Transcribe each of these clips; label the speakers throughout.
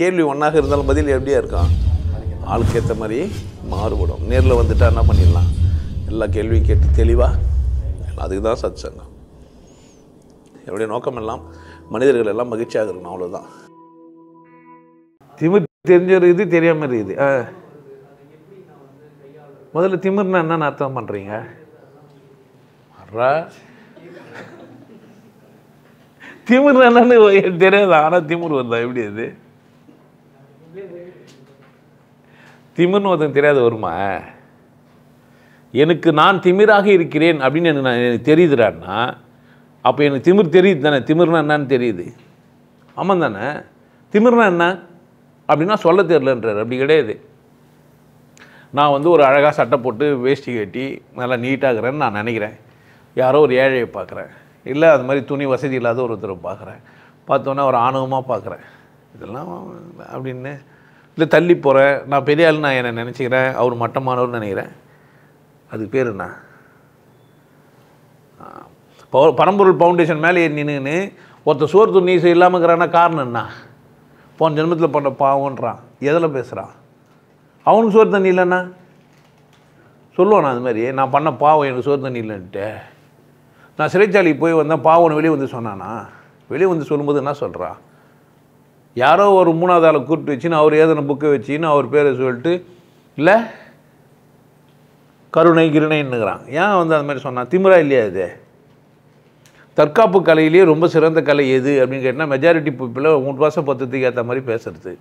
Speaker 1: கேள்வி ஒன்றாக இருந்தாலும் பதில் எப்படியா இருக்கும் ஆளுக்கு ஏற்ற மாதிரி மாறுபடும் நேரில் வந்துட்டா என்ன பண்ணிடலாம் எல்லா கேள்வியும் கேட்டு தெளிவாக அதுக்கு தான் சத் சங்கம் என்னுடைய நோக்கம் எல்லாம் மனிதர்கள் எல்லாம் மகிழ்ச்சியாக இருக்கணும் அவ்வளோதான் திமிர் தெரிஞ்ச இது தெரியாமல் இருக்குது முதல்ல திமிர்னா என்னென்னு அர்த்தம் பண்ணுறீங்க திமிர் என்னன்னு தெரியாது ஆனால் திமிர் வருதா எப்படி அது திமிர்னு ஒருத்தன் தெரியாது வருமா எனக்கு நான் திமிராக இருக்கிறேன் அப்படின்னு எனக்கு நான் எனக்கு தெரியுதுடான்னா அப்போ எனக்கு திமிர் தெரியுது தானே திமிர்னா என்னன்னு தெரியுது ஆமாம் தானே திமிர்னா என்ன அப்படின்னா சொல்ல தெரிலன்றார் அப்படி கிடையாது நான் வந்து ஒரு அழகாக சட்டை போட்டு வேஷ்டி கட்டி நல்லா நீட்டாகிறேன்னு நான் நினைக்கிறேன் யாரோ ஒரு ஏழையை பார்க்குறேன் இல்லை அது மாதிரி துணி வசதி இல்லாத ஒருத்தரை பார்க்குறேன் பார்த்தோன்னா ஒரு ஆணவமாக பார்க்குறேன் இதெல்லாம் அப்படின்னு இல்லை தள்ளி போகிறேன் நான் பெரிய ஆள் நான் என்னை நினச்சிக்கிறேன் அவர் மட்டமானவர்னு நினைக்கிறேன் அதுக்கு பேர் என்ன பரம்பொருள் ஃபவுண்டேஷன் மேலே நின்றுன்னு ஒருத்தர் சோறு துணி இல்லாமல் இருக்கிறான்னா காரணம் என்ன போன ஜென்மத்தில் பண்ண பாவன்றான் எதில் பேசுகிறான் அவனுக்கு சோறு தண்ணி இல்லைண்ணா சொல்லுவான் அது மாதிரி நான் பண்ண பாவம் எனக்கு சோறு தண்ணி இல்லைன்ட்டு நான் சிறைச்சாலைக்கு போய் வந்தேன் பாவனை வெளியே வந்து சொன்னானா வெளியே வந்து சொல்லும்போது என்ன சொல்கிறான் யாரோ ஒரு மூணாவது ஆளை கூப்பிட்டு வச்சுன்னு அவர் ஏதனை புக்கை வச்சுன்னு அவர் பேரை சொல்லிட்டு இல்லை கருணை கிருணைன்னுக்கிறான் ஏன் வந்து அந்த மாதிரி சொன்னான் திமிரா இல்லையா இது தற்காப்பு கலையிலேயே ரொம்ப சிறந்த கலை எது அப்படின்னு கேட்டால் மெஜாரிட்டி பீப்புளை மூணு மாதம் பத்தத்துக்கு ஏற்ற மாதிரி பேசுகிறது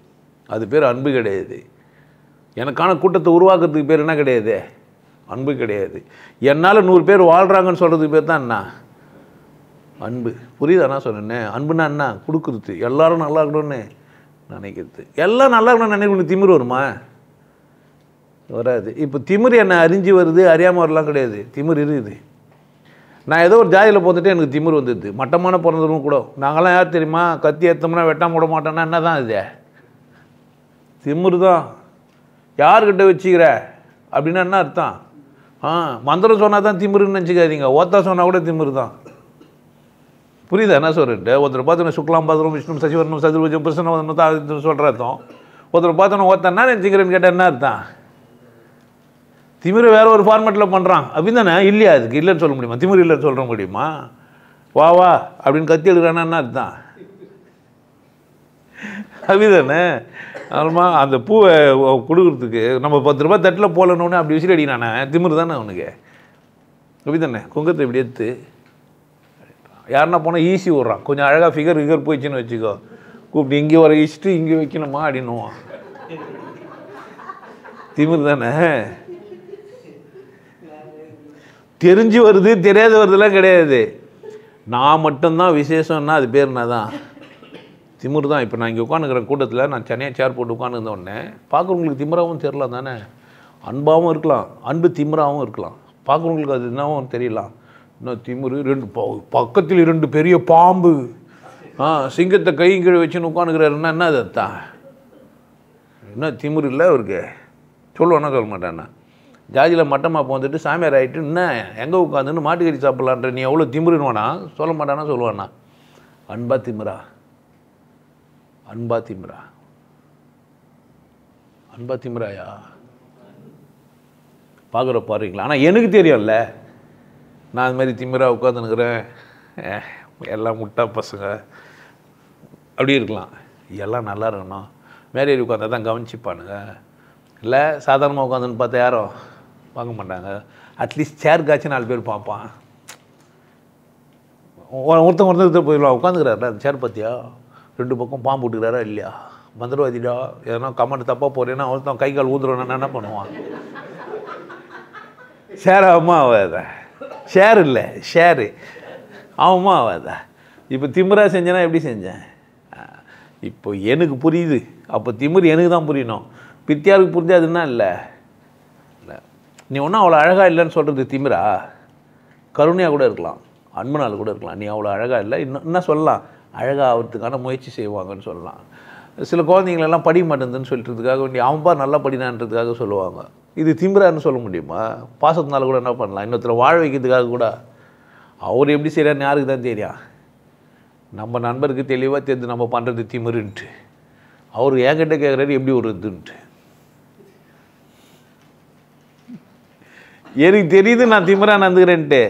Speaker 1: அது பேர் அன்பு கிடையாது எனக்கான கூட்டத்தை உருவாக்குறதுக்கு பேர் என்ன கிடையாது அன்பு கிடையாது என்னால் நூறு பேர் வாழ்கிறாங்கன்னு சொல்கிறதுக்கு பேர் தான் என்ன அன்பு புரியுது அண்ணா சொன்னேன் அன்புனா என்ன கொடுக்குறது எல்லோரும் நல்லா இருக்கணும்னு நினைக்கிறது எல்லாம் நல்லா இருக்கணும்னு நினைக்கணும் திமிர் வருமா வராது இப்போ திமிர் என்னை அறிஞ்சு வருது அறியாமல் வரலாம் கிடையாது திமிர் இருக்குது நான் ஏதோ ஒரு ஜாதியில் போத்துட்டு எனக்கு திமிர் வந்துடுது மட்டமான பிறந்தவங்க கூட நாங்களாம் யார் தெரியுமா கத்தி ஏற்றோம்னா வெட்டாம விட மாட்டோம்னா என்ன தான் இது திமிர் தான் யார்கிட்ட வச்சுக்கிற அப்படின்னா என்ன அர்த்தம் ஆ மந்திரம் சொன்னால் தான் திமிருன்னு நினச்சிக்காதீங்க ஓத்தா சொன்னால் கூட திமிரு தான் புரியுதா என்ன சொல்லிட்டு ஒருத்தர் பார்த்தோன்னா சுக்லாம் பாத்ரூம் விஷ்ணு சசிவர்ணம் சதுர்புஜம் பிரசன்னவதனம் தான் சொல்கிற அர்த்தம் ஒருத்தர் பார்த்தோன்னா ஒருத்தன் என்ன நினச்சிக்கிறேன்னு கேட்டால் என்ன அர்த்தம் திமிர வேறு ஒரு ஃபார்மேட்டில் பண்ணுறான் அப்படின்னு தானே இல்லையா அதுக்கு இல்லைன்னு சொல்ல முடியுமா திமிர் இல்லைன்னு சொல்ல முடியுமா வா வா அப்படின்னு கத்தி எடுக்கிறானா என்ன அர்த்தம் அப்படிதானே அந்த பூவை கொடுக்குறதுக்கு நம்ம பத்து ரூபாய் தட்டில் போகலன்னு அப்படி விசில் அடிக்கிறானே திமிர் தானே அவனுக்கு அப்படிதானே குங்கத்தை இப்படி எடுத்து யாருன்னா போனால் ஈஸி விட்றான் கொஞ்சம் அழகாக ஃபிகர் ஃபிகர் போயிடுச்சுன்னு வச்சுக்கோ கூப்பிட்டு இங்கே வர இஷ்டு இங்கே வைக்கணுமா அப்படின்னுவான் திமிர் தானே தெரிஞ்சு வருது தெரியாத வருதுலாம் கிடையாது நான் மட்டும்தான் விசேஷம்னா அது பேர் என்ன தான் திமிர் தான் இப்போ நான் இங்கே உட்காந்துக்கிற கூட்டத்தில் நான் சென்னையாக சேர் போட்டு உட்காந்துருந்த உடனே பார்க்குறவங்களுக்கு திமிராகவும் தெரில தானே அன்பாகவும் இருக்கலாம் அன்பு திமிராகவும் இருக்கலாம் பார்க்குறவங்களுக்கு அது என்னவும் தெரியலாம் என்ன திமுரு ரெண்டு பக்கத்தில் இரண்டு பெரிய பாம்பு ஆ சிங்கத்தை கையும் கீழே வச்சுன்னு உட்காந்துக்கிறாருன்னா என்ன அது அத்தான் என்ன திமுரு இல்லை அவருக்கு சொல்லுவானா சொல்ல மாட்டானா ஜாதியில் மட்டமாக போந்துட்டு சாமியார் ஆகிட்டு என்ன எங்கே உட்காந்துன்னு மாட்டுக்கறி சாப்பிட்லான்ற நீ எவ்வளோ வேணா சொல்ல மாட்டானா சொல்லுவானா அன்பா திமுரா அன்பா திமுரா அன்பா திமுராயா பார்க்குற பாருங்களா ஆனால் எனக்கு தெரியும்ல நான் அது மாதிரி திமிராக உட்காந்துனுக்குறேன் எல்லாம் முட்டா பசங்க அப்படி இருக்கலாம் எல்லாம் நல்லா இருக்கணும் மேலே உட்காந்தா தான் கவனிச்சுப்பானுங்க இல்லை சாதாரணமாக உட்காந்துன்னு பார்த்தா யாரும் பார்க்க மாட்டாங்க அட்லீஸ்ட் சேர்க்காச்சும் நாலு பேர் பார்ப்பான் ஒருத்தன் ஒருத்தர் போயிடலாம் உட்காந்துக்கிறாரு அந்த சேர் பார்த்தியா ரெண்டு பக்கம் பாம்பு விட்டுக்கிறாரா இல்லையா மந்திரவாதிடா எதனா கமெண்ட் தப்பாக போகிறேன்னா ஒருத்தன் கை கால் ஊந்துருவேன்னா என்ன பண்ணுவான் சேராமல் ஆகாத ஷேர் இல்லை ஷேரு ஆமாம் ஆகாதா இப்போ திமுறா செஞ்சேன்னா எப்படி செஞ்சேன் இப்போ எனக்கு புரியுது அப்போ திமிர் எனக்கு தான் புரியணும் பித்தியாருக்கு புரிஞ்சாதுன்னா இல்லை இல்லை நீ ஒன்றும் அவ்வளோ அழகாக இல்லைன்னு சொல்கிறது திமிரா கருணையாக கூட இருக்கலாம் அன்பனால் கூட இருக்கலாம் நீ அவ்வளோ அழகாக இல்லை இன்னும் என்ன சொல்லலாம் அழகாக ஆகிறதுக்கான முயற்சி செய்வாங்கன்னு சொல்லலாம் சில குழந்தைங்களெல்லாம் படிக்க மாட்டேங்குதுன்னு சொல்லிட்டுறதுக்காக வேண்டிய அவன் பா நல்லா படினான்றதுக்காக சொல்லுவாங்க இது திமிரான்னு சொல்ல முடியுமா பாசத்தினால கூட என்ன பண்ணலாம் இன்னொருத்தர் வாழ வைக்கிறதுக்காக கூட அவர் எப்படி சரியான்னு யாருக்கு தான் தெரியும் நம்ம நண்பருக்கு தெளிவாக தெரிஞ்சு நம்ம பண்ணுறது திமுருன்ட்டு அவர் என்கிட்ட கேட்குறாரு எப்படி ஒரு இதுன்ட்டு எனக்கு தெரியுது நான் திமிராக நடந்துக்கிறேன்ட்டு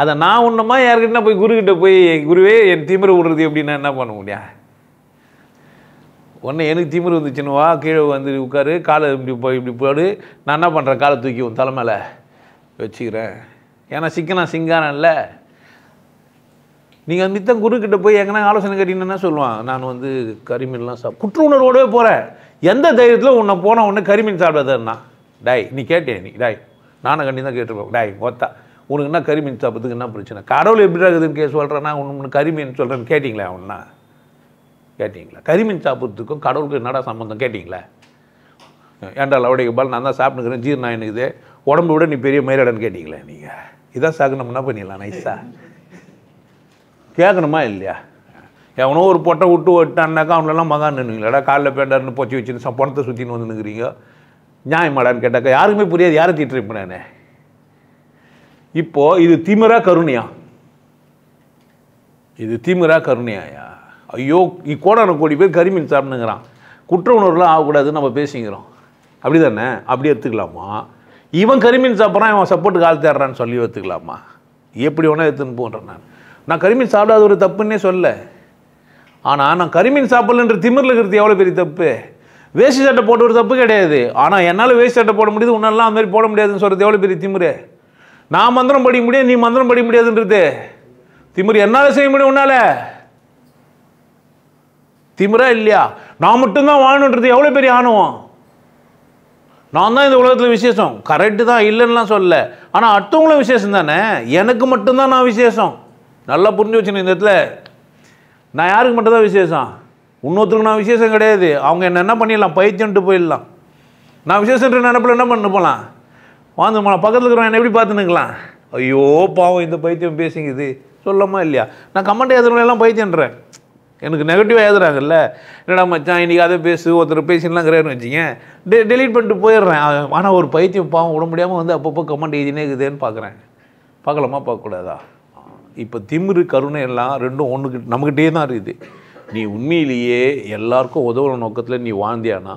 Speaker 1: அதை நான் ஒன்றுமா யாருக்கிட்ட போய் குருக்கிட்ட போய் குருவே என் திமுறை விடுறது எப்படின்னா என்ன பண்ண முடியாது உடனே எனக்கு திமிர் வந்துச்சுன்னு வா கீழே வந்து உட்காரு காலை இப்படி போய் இப்படி போடு நான் என்ன பண்ணுறேன் காலை தூக்கி உன் தலைமையில் வச்சுக்கிறேன் ஏன்னா சிக்கனா சிங்காரம் இல்லை நீங்கள் மித்தம் குருக்கிட்ட போய் எங்கன்னா ஆலோசனை கேட்டீங்கன்னா சொல்லுவான் நான் வந்து கரிமீன்லாம் சாப் குற்ற உணர்வோடவே போகிறேன் எந்த தைரியத்தில் உன்னை போன உடனே கரிமீன் சாப்பிடாதுன்னா டாய் நீ கேட்டேன் நீ டாய் நானும் கண்டி தான் டாய் ஓத்தா உனக்கு என்ன கரிமீன் சாப்பிட்றதுக்கு என்ன பிரச்சனை கடவுள் எப்படி இருக்குதுன்னு கே சொல்கிறேன்னா உன்னு கரிமீன் சொல்கிறேன்னு கேட்டிங்களே அவனா கேட்டிங்களா கரிமீன் சாப்பிட்றதுக்கும் கடவுளுக்கு என்னடா சம்மந்தம் கேட்டிங்களா ஏன்டா லவடைய பால் நான் தான் சாப்பிட்டுக்கிறேன் ஜீர்ணம் எனக்குது உடம்பு விட நீ பெரிய மயிலடன்னு கேட்டிங்களா நீங்கள் இதான் சாகனம்னா பண்ணிடலாம் நைஸாக கேட்கணுமா இல்லையா எவனோ ஒரு பொட்டை விட்டு விட்டான்னாக்கா அவங்களெல்லாம் மகான் நின்றுங்களாடா காலைல பேண்டாருன்னு போச்சு வச்சுன்னு பணத்தை சுற்றின்னு வந்து நிற்கிறீங்க நியாயமாடான்னு கேட்டாக்கா யாருக்குமே புரியாது யாரை தீட்டு இப்போ இப்போது இது திமிரா கருணையா இது திமிரா கருணையாயா ஐயோ கோடான கோடி பேர் கரிமீன் சாப்பிடுங்கிறான் குற்ற உணர்வுலாம் ஆகக்கூடாதுன்னு நம்ம பேசிக்கிறோம் அப்படி தானே அப்படி எடுத்துக்கலாமா இவன் கரிமீன் சாப்பிட்றான் இவன் சப்போர்ட்டுக்கு கால் தேடுறான்னு சொல்லி எடுத்துக்கலாமா எப்படி வேணால் எடுத்துன்னு போன்றேன் நான் நான் கரிமீன் சாப்பிடாத ஒரு தப்புன்னே சொல்ல ஆனால் நான் கரிமீன் சாப்பிடலன்ற திமிரில் இருக்கிறது எவ்வளோ பெரிய தப்பு வேஷ்டி சட்டை போட்டு ஒரு தப்பு கிடையாது ஆனால் என்னால் வேஷ்டி சட்டை போட முடியுது உன்னெல்லாம் அந்தமாதிரி போட முடியாதுன்னு சொல்கிறது எவ்வளோ பெரிய திமிரு நான் மந்திரம் படிக்க முடியாது நீ மந்திரம் படிக்க முடியாதுன்றது திமிரு என்னால் செய்ய முடியும் உன்னால் திமிரா இல்லையா நான் மட்டும்தான் வாழணுன்றது எவ்வளோ பெரிய ஆணவம் நான் தான் இந்த உலகத்தில் விசேஷம் கரெக்டு தான் இல்லைன்னா சொல்ல ஆனால் அடுத்தவங்களும் விசேஷம் தானே எனக்கு மட்டும்தான் நான் விசேஷம் நல்லா புரிஞ்சு வச்சுன்னு இந்த இடத்துல நான் யாருக்கு மட்டும்தான் விசேஷம் இன்னொருத்தருக்கு நான் விசேஷம் கிடையாது அவங்க என்ன என்ன பண்ணிடலாம் பைத்தியம்ட்டு போயிடலாம் நான் விசேஷன்ற நினைப்பில் என்ன பண்ண போகலாம் வாழ்ந்து போகலாம் பக்கத்தில் இருக்கிறவன் என்னை எப்படி பார்த்துன்னுக்கலாம் ஐயோ பாவம் இந்த பைத்தியம் பேசிங்குது சொல்லாமா இல்லையா நான் கமெண்ட் எல்லாம் பைத்தியன்றேன் எனக்கு நெகட்டிவாக எழுதுறாங்கல்ல என்னடா மச்சான் இன்றைக்கி அதை பேசு ஒருத்தர் பேசினலாம் கிரேன்னு வச்சுங்க டெ டெலீட் பண்ணிட்டு போயிடுறேன் ஆனால் ஒரு பைத்தியம் பாவம் விட முடியாமல் வந்து அப்பப்போ கமெண்ட் எழுதினே இருக்குதுன்னு பார்க்குறேன் பார்க்கலாமா பார்க்கக்கூடாதா இப்போ திமிரு கருணை எல்லாம் ரெண்டும் ஒன்றுக்கு நம்மக்கிட்டே தான் இருக்குது நீ உண்மையிலேயே எல்லாருக்கும் உதவுற நோக்கத்தில் நீ வாழ்ந்தியானா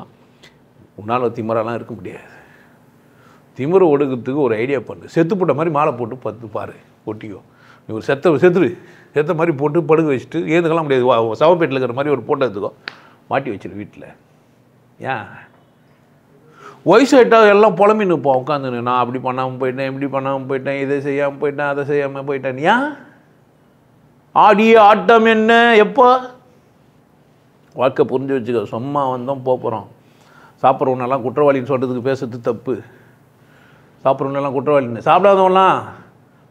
Speaker 1: உன்னால் திமிரெல்லாம் இருக்க முடியாது திமிரை ஒடுக்கிறதுக்கு ஒரு ஐடியா பண்ணு செத்து போட்ட மாதிரி மாலை போட்டு பத்து பாரு ஒட்டிக்கோ நீ ஒரு செத்த செத்துரு எத்த மாதிரி போட்டு படுக்க வச்சுட்டு ஏதுக்கெல்லாம் முடியாது சவப்பேட்டில் இருக்கிற மாதிரி ஒரு போட்டோ எடுத்துக்கோ மாட்டி வச்சிரு வீட்டில் ஏன் வயசு எல்லாம் புலம்பின்னு இப்போ உட்காந்துன்னு நான் அப்படி பண்ணாமல் போயிட்டேன் இப்படி பண்ணாமல் போயிட்டேன் இதை செய்யாமல் போயிட்டேன் அதை செய்யாமல் போயிட்டேன் ஏன் ஆடிய ஆட்டம் என்ன எப்போ வாழ்க்கை புரிஞ்சு வச்சுக்க சும்மா வந்தோம் போகிறோம் சாப்பிட்றவனெல்லாம் குற்றவாளின்னு சொல்கிறதுக்கு பேசுறது தப்பு சாப்பிட்றவனெல்லாம் குற்றவாளின்னு சாப்பிடாதவன்லாம்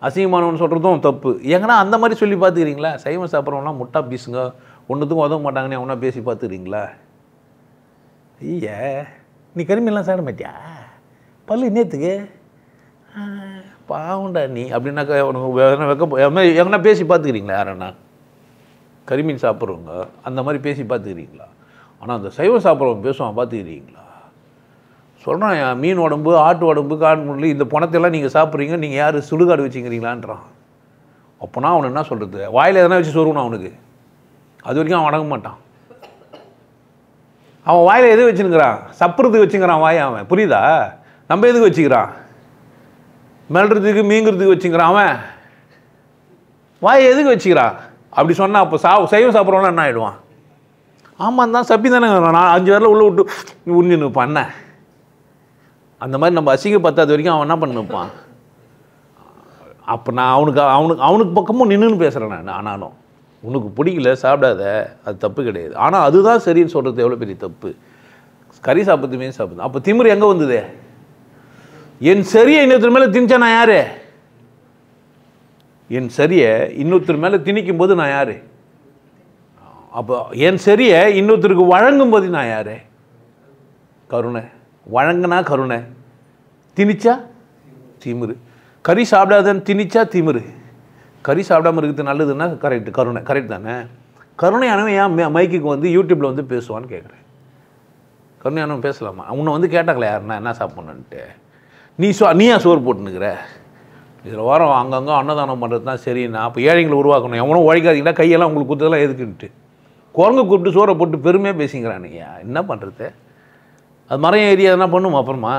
Speaker 1: அசிங்கமானவன் சொல்கிறதும் தப்பு ஏங்கன்னா அந்த மாதிரி சொல்லி பார்த்துக்கிறீங்களா சைவம் சாப்பிட்றவனா முட்டா பீஸுங்க ஒன்றுத்துக்கும் உதவ மாட்டாங்கன்னு அவனா பேசி பார்த்துக்கிறீங்களா ஐயா நீ கருமையெல்லாம் சாப்பிட மாட்டியா பல்லு நேற்றுக்கு பாவண்டா நீ அப்படின்னாக்கா உனக்கு வெக்க எங்கன்னா பேசி பார்த்துக்கிறீங்களா யாரண்ணா கரிமீன் சாப்பிட்றவங்க அந்த மாதிரி பேசி பார்த்துக்கிறீங்களா ஆனால் அந்த சைவம் சாப்பிட்றவங்க பேசுவான் பார்த்துக்கிறீங்களா சொல்கிறான் மீன் உடம்பு ஆட்டு உடம்பு காட்டு முள்ளு இந்த பணத்தெல்லாம் நீங்கள் சாப்பிட்றீங்க நீங்கள் யார் சுடுகாடு வச்சுக்கிறீங்களான்றான் அப்போனா அவன் என்ன சொல்கிறது வாயில் எதனா வச்சு சொருகணும் அவனுக்கு அது வரைக்கும் அவன் வணங்க மாட்டான் அவன் வாயில் எது வச்சுனுங்கிறான் சப்புறதுக்கு வச்சுங்கிறான் வாய் அவன் புரியுதா நம்ம எதுக்கு வச்சுக்கிறான் மெல்றதுக்கு மீங்கிறதுக்கு வச்சுக்கிறான் அவன் வாய் எதுக்கு வச்சுக்கிறான் அப்படி சொன்னால் அப்போ சா சைவம் சாப்பிட்றவனா என்ன ஆகிடுவான் ஆமாம் தான் சப்பி தானே நான் அஞ்சு வரல உள்ளே விட்டு உறிஞ்சு பண்ணேன் அந்த மாதிரி நம்ம அசிங்க வரைக்கும் அவன் என்ன பண்ணிப்பான் அப்போ நான் அவனுக்கு அவனுக்கு அவனுக்கு பக்கமும் நின்றுன்னு பேசுகிறேன் நான் ஆனாலும் உனக்கு பிடிக்கல சாப்பிடாத அது தப்பு கிடையாது ஆனால் அதுதான் சரின்னு சொல்கிறது எவ்வளோ பெரிய தப்பு கறி சாப்பிட்றது மீன் சாப்பிடுது அப்போ திமிர் எங்கே வந்தது என் சரியை இன்னொருத்தர் மேலே திணிச்சா நான் யார் என் சரியை இன்னொருத்தர் மேலே திணிக்கும் போது நான் யார் அப்போ என் சரியை இன்னொருத்தருக்கு வழங்கும் போது நான் யார் கருணை வழங்கினா கருணை திணிச்சா திமிரு கறி சாப்பிடாதன்னு திணிச்சா திமிரு கறி சாப்பிடாமல் இருக்கிறது நல்லதுன்னா கரெக்டு கருணை கரெக்ட் தானே கருணையானவன் ஏன் மைக்குக்கு வந்து யூடியூப்பில் வந்து பேசுவான்னு கேட்குறேன் கருணையானவன் பேசலாமா உன்னை வந்து கேட்டாங்களே யாருன்னா என்ன சாப்பிட்ணுன்ட்டு நீ சோ நீயா சோறு போட்டுன்னுக்குற இதில் வாரம் அங்கங்கே அன்னதானம் பண்ணுறது தான் சரிண்ணா அப்போ ஏழைங்களை உருவாக்கணும் எவனும் உழைக்காதீங்கன்னா கையெல்லாம் உங்களுக்கு கொடுத்ததெல்லாம் எதுக்குன்ட்டு குரங்கு கூப்பிட்டு சோறை போட்டு பெருமையாக பேசிக்கிறானுங்க என்ன பண்ணுறது அது மரம் ஏறி எதனா பண்ணுமா அப்புறமா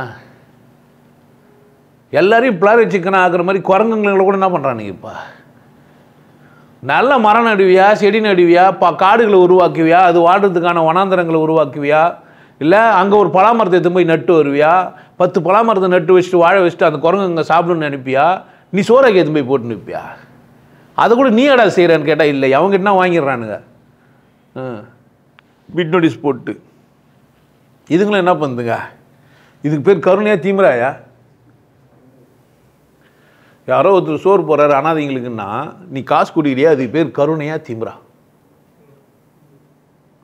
Speaker 1: எல்லாரையும் பிளாரி சிக்கனாக ஆக்குற மாதிரி குரங்குங்களை கூட என்ன பண்ணுறானுங்க இப்போ நல்ல மரம் நடுவியா செடி நடுவியா பா காடுகளை உருவாக்குவியா அது வாடுறதுக்கான வனாந்தரங்களை உருவாக்குவியா இல்லை அங்கே ஒரு பலாமரத்தை எடுத்து போய் நட்டு வருவியா பத்து பலாமரத்தை நட்டு வச்சுட்டு வாழை வச்சுட்டு அந்த குரங்கு இங்கே சாப்பிடணும்னு நினைப்பியா நீ சோறாக்கி எடுத்து போய் போட்டு நிற்பியா அதை கூட நீ எடா செய்கிறேன்னு கேட்டால் இல்லை என்ன வாங்கிடுறானுங்க விட் நோட்டீஸ் போட்டு இதுங்களும் என்ன பண்ணுதுங்க இதுக்கு பேர் கருணையாக தீமராயா யாரோ ஒருத்தர் சோறு போகிறாரு அனாதைங்களுக்குன்னா நீ காசு கொடுக்கிறியா அதுக்கு பேர் கருணையாக தீமரா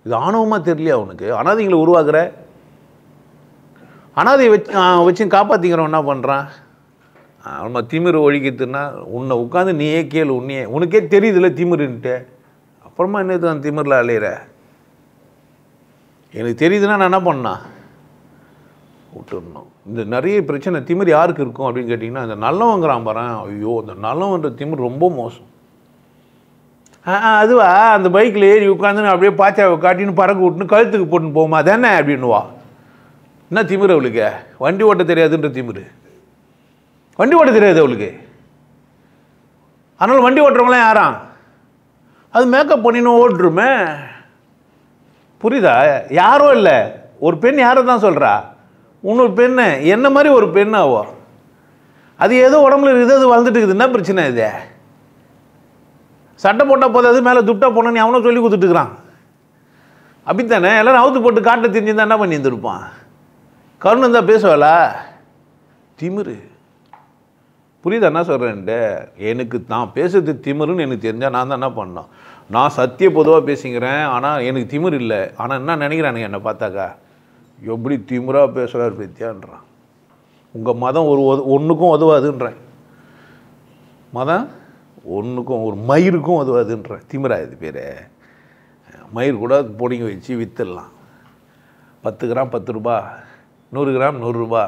Speaker 1: இது ஆணவமாக தெரியலையா உனக்கு அனாதைங்களை உருவாக்குற அனாதையை வச்சு வச்சு காப்பாற்றிக்கிறவன் என்ன பண்ணுறான் நம்ம திமிர் ஒழிக்கிறதுனா உன்னை உட்காந்து நீயே கேளு உன்னையே உனக்கே தெரியுதுல்ல திமிருன்ட்டு அப்புறமா என்னது திமிரில் அலையிற எனக்கு தெரியுதுன்னா நான் என்ன பண்ணேன் விட்டுடணும் இந்த நிறைய பிரச்சனை திமிர் யாருக்கு இருக்கும் அப்படின்னு கேட்டிங்கன்னா இந்த நல்லவங்கிறான் பாரு ஐயோ இந்த நல்லவன்ற திமிர் ரொம்ப மோசம் அதுவா அந்த பைக்கில் ஏறி உட்காந்துன்னு அப்படியே பாச்சாவை காட்டின்னு பறக்க விட்டுன்னு கழுத்துக்கு போட்டுன்னு போமா தானே அப்படின்னுவா என்ன திமிர் அவளுக்கு வண்டி ஓட்ட தெரியாதுன்ற திமிர் வண்டி ஓட்ட தெரியாது அவளுக்கு அதனால் வண்டி ஓட்டுறவங்களாம் யாராம் அது மேக்கப் பண்ணின்னு ஓட்டுருமே புரியுதா யாரும் இல்லை ஒரு பெண் யாரை தான் சொல்கிறா இன்னொரு பெண்ணு என்ன மாதிரி ஒரு பெண் ஆகும் அது ஏதோ உடம்புல இருக்குது அது வளர்ந்துட்டு இருக்குது என்ன பிரச்சனை இது சட்டை போட்டால் போதாது மேலே துட்டா போனோன்னு அவனும் சொல்லி கொடுத்துட்டுக்கிறான் அப்படித்தானே எல்லோரும் அவுத்து போட்டு காட்டை தெரிஞ்சிருந்தா என்ன இருந்திருப்பான் கருணம் தான் பேசுவாளா திமிரு புரியுதா என்ன சொல்கிறேன்ட்டு எனக்கு தான் பேசுறது திமிருன்னு எனக்கு தெரிஞ்சால் நான் தான் என்ன பண்ணோம் நான் சத்திய பொதுவாக பேசிக்கிறேன் ஆனால் எனக்கு திமிர் இல்லை ஆனால் என்ன நினைக்கிறானுங்க என்னை பார்த்தாக்கா எப்படி திமிராக பேசுகிறார் வித்யான்றான் உங்கள் மதம் ஒரு ஒன்றுக்கும் உதவாதுன்றேன் மதம் ஒன்றுக்கும் ஒரு மயிருக்கும் உதவாதுன்றேன் திமிரா இது பேர் மயிர் கூட பொடிங்க வச்சு விற்றுடலாம் பத்து கிராம் பத்து ரூபா நூறு கிராம் நூறுரூபா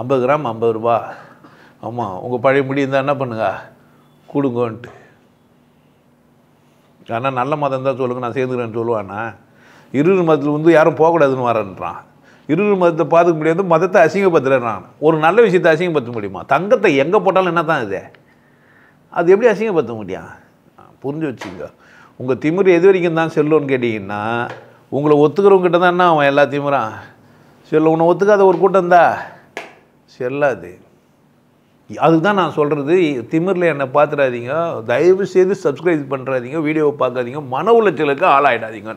Speaker 1: ஐம்பது கிராம் ஐம்பது ரூபா ஆமாம் உங்கள் பழைய முடியும் தான் என்ன பண்ணுங்க கொடுங்கன்ட்டு ஆனால் நல்ல மதம் தான் சொல்லுங்க நான் சேர்ந்துக்கிறேன்னு சொல்லுவானா இருநூறு மதத்தில் வந்து யாரும் போகக்கூடாதுன்னு வரேன்றான் இருநூறு மதத்தை பார்த்துக்க முடியாது மதத்தை அசிங்கப்படுத்துகிறான் ஒரு நல்ல விஷயத்தை அசிங்கப்படுத்த முடியுமா தங்கத்தை எங்கே போட்டாலும் என்ன தான் இது அது எப்படி அசிங்கப்படுத்த முடியும் புரிஞ்சு வச்சுங்க உங்கள் திமிர் எது வரைக்கும் தான் செல்லும்னு கேட்டிங்கன்னா உங்களை ஒத்துக்கிறவங்கிட்ட தான் என்ன அவன் எல்லா திமிரான் செல்ல உன்னை ஒத்துக்காத ஒரு கூட்டம் தான் செல்லாது அதுக்கு தான் நான் சொல்கிறது திமிரில் என்னை பார்த்துடாதீங்க தயவு செய்து சப்ஸ்கிரைப் பண்ணுறாதீங்க வீடியோவை பார்க்காதீங்க மன உளைச்சலுக்கு ஆளாயிடாதீங்க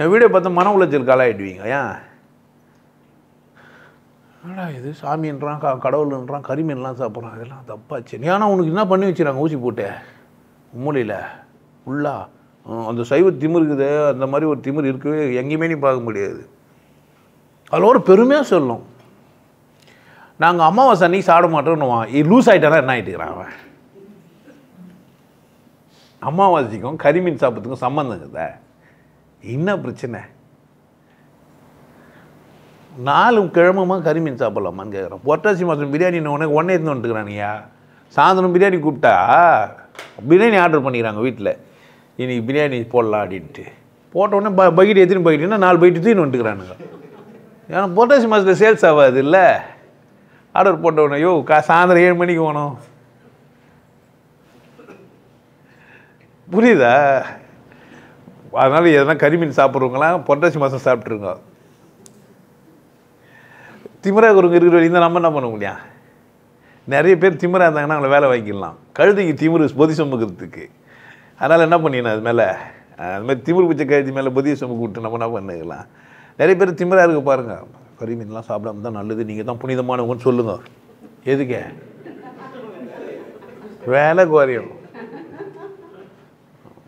Speaker 1: என் வீடியோ பார்த்தா மன உளைச்சலுக்கு ஆளாயிடுவீங்க ஏன் என்னடா இது சாமின்றான் க கடவுள்ன்றான் கரிமீன்லாம் சாப்பிட்றான் இதெல்லாம் தப்பாச்சு ஏன்னா உனக்கு என்ன பண்ணி வச்சுறாங்க ஊசி போட்டு மூலையில் உள்ளா அந்த சைவ திமிர் இருக்குது அந்த மாதிரி ஒரு திமிர் இருக்கவே எங்கேயுமே நீ பார்க்க முடியாது அதில் ஒரு பெருமையாக சொல்லும் நாங்கள் அமாவாசை அன்னைக்கு சாப்பிட மாட்டோம்னு லூஸ் ஆகிட்டானா என்ன ஆகிட்டுக்கிறான் அவன் அமாவாசைக்கும் கரிமீன் சாப்பிட்றதுக்கும் சம்மந்தம் இருக்குதா என்ன பிரச்சனை நாலு கிழமமாக கரிமீன் சாப்பிட்லாமான்னு கேட்குறோம் பொட்டாசி மாதம் பிரியாணி உனக்கு ஒன்றே இருந்து வந்துட்டுக்கிறானியா சாயந்தரம் பிரியாணி கூப்பிட்டா பிரியாணி ஆர்டர் பண்ணிக்கிறாங்க வீட்டில் இன்றைக்கி பிரியாணி போடலாம் அப்படின்ட்டு போட்ட ப பக்கெட் எத்தினு பக்கெட்டுன்னா நாலு பக்கெட்டு தூக்கின்னு வந்துட்டுக்கிறானுங்க ஏன்னா பொட்டாசி மாதத்தில் சேல்ஸ் ஆகாது இல்லை ஆர்டர் போட்டவொடனே ஐயோ கா சாயந்தரம் ஏழு மணிக்கு போகணும் புரியுதா அதனால் எதனா கரிமீன் சாப்பிட்றவங்களாம் பொட்டாசி மாதம் சாப்பிட்ருங்க திமிராக ஒரு இருக்கிற வரைக்கும் நம்ம என்ன பண்ண முடியும் நிறைய பேர் திமிராக இருந்தாங்கன்னா அவங்கள வேலை வாங்கிக்கலாம் கழுதைக்கு திமிரு பொதி சுமக்கிறதுக்கு அதனால் என்ன பண்ணிக்கணும் அது மேலே அது மாதிரி திமிரு பிச்சை கழுதி மேலே பொதிய சுமக்கு விட்டு நம்ம என்ன பண்ணிக்கலாம் நிறைய பேர் திமிராக இருக்க பாருங்கள் கறி மீன்லாம் சாப்பிடாம தான் நல்லது நீங்கள் தான் புனிதமானவங்கன்னு சொல்லுங்க எதுக்க வேலை குறையும்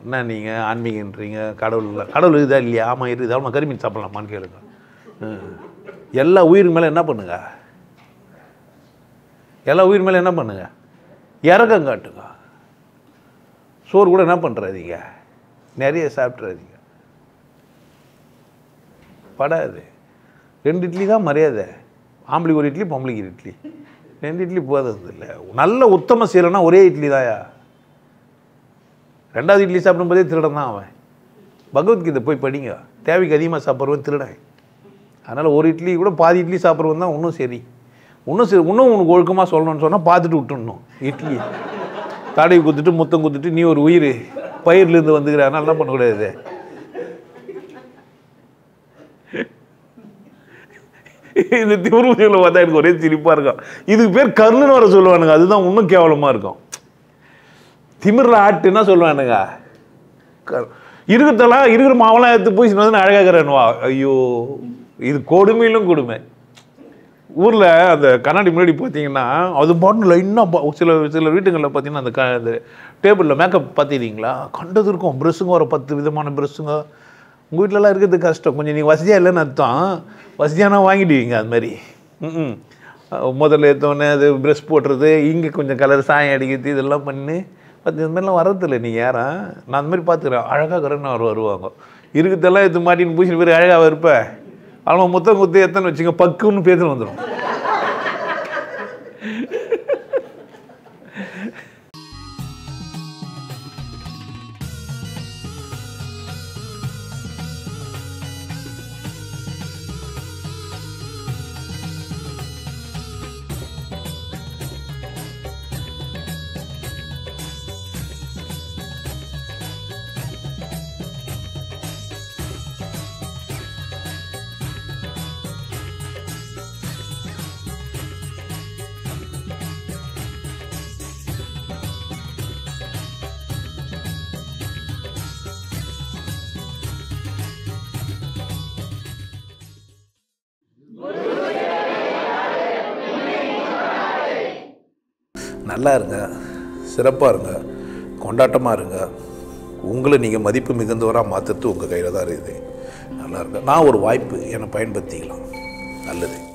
Speaker 1: என்ன நீங்கள் ஆன்மீகன்றீங்க கடவுள் இல்லை கடவுள் இதாக இல்லையா ஆமாம் இரு இதாக கறி மீன் சாப்பிட்லாமான்னு கேளுங்க எல்லா உயிருக்கு மேலே என்ன பண்ணுங்க எல்லா உயிர் மேலே என்ன பண்ணுங்க இறக்கம் காட்டுங்க சோறு கூட என்ன பண்ணுறாதீங்க நிறைய சாப்பிட்றாதீங்க படாது ரெண்டு இட்லி தான் மரியாதை ஆம்பளைக்கு ஒரு இட்லி பொம்பளைக்கு ஒரு இட்லி ரெண்டு இட்லி போதது இல்லை நல்ல உத்தம சீலனா ஒரே இட்லி தாயா ரெண்டாவது இட்லி சாப்பிடும்போதே திருடன் தான் அவன் பகவத்கீதை போய் படிங்க தேவைக்கு அதிகமாக சாப்பிட்றவன் திருடன் அதனால் ஒரு இட்லி கூட பாதி இட்லி சாப்பிட்றவன் தான் இன்னும் சரி இன்னும் சரி இன்னும் உனக்கு ஒழுக்கமாக சொல்லணும்னு சொன்னால் பார்த்துட்டு விட்டுடணும் இட்லி தாடையை குத்துட்டு முத்தம் குத்துட்டு நீ ஒரு உயிர் பயிர்லேருந்து வந்துக்கிற அதனால என்ன பண்ணக்கூடாது இந்த திமுருகளை பார்த்தா எனக்கு ஒரே சிரிப்பாக இருக்கும் இதுக்கு பேர் கருணுன்னு வர சொல்லுவானுங்க அதுதான் இன்னும் கேவலமாக இருக்கும் திமிர்ற ஆட்டுன்னா சொல்லுவானுங்க இருக்கிறதெல்லாம் இருக்கிற மாவெல்லாம் எடுத்து போய் அழகாக அழகாகிறேன்வா ஐயோ இது கொடுமையிலும் கொடுமை ஊரில் அந்த கண்ணாடி முன்னாடி பார்த்தீங்கன்னா அது பாட்டில் லைனாக சில சில வீட்டுங்களில் பார்த்தீங்கன்னா அந்த க அந்த டேபிளில் மேக்கப் பார்த்துக்கிறீங்களா கண்டது இருக்கும் ப்ரெஷ்ஷுங்க ஒரு பத்து விதமான ப்ரெஷ்ஷுங்க உங்கள் வீட்டிலலாம் இருக்கிறது கஷ்டம் கொஞ்சம் நீங்கள் வசதியாக இல்லைன்னு அர்த்தம் வசதியானா வாங்கிடுவீங்க அது மாதிரி ம் முதல்ல ஏற்றோடனே அது ப்ரெஷ் போடுறது இங்கே கொஞ்சம் கலர் சாயம் அடிக்கிறது இதெல்லாம் பண்ணி பார்த்து இந்த மாதிரிலாம் வரதில்லை நீங்கள் யாரா நான் அந்த மாதிரி பார்த்துக்குறேன் அழகாக கரெக்டாக அவர் வருவாங்க இருக்கிறதெல்லாம் இது மாட்டின்னு பூசிட்டு போய் அழகாக இருப்பேன் அவன் மொத்தம் குத்து எத்தனை வச்சுங்க பக்குன்னு பேசுன்னு வந்துடும் நல்லா இருங்க சிறப்பாக இருங்க கொண்டாட்டமாக இருங்க உங்களை நீங்கள் மதிப்பு மிகுந்தவராக மாற்றுறது உங்கள் கையில் தான் இருக்குது நல்லா இருங்க நான் ஒரு வாய்ப்பு என்னை பயன்படுத்திக்கலாம் நல்லது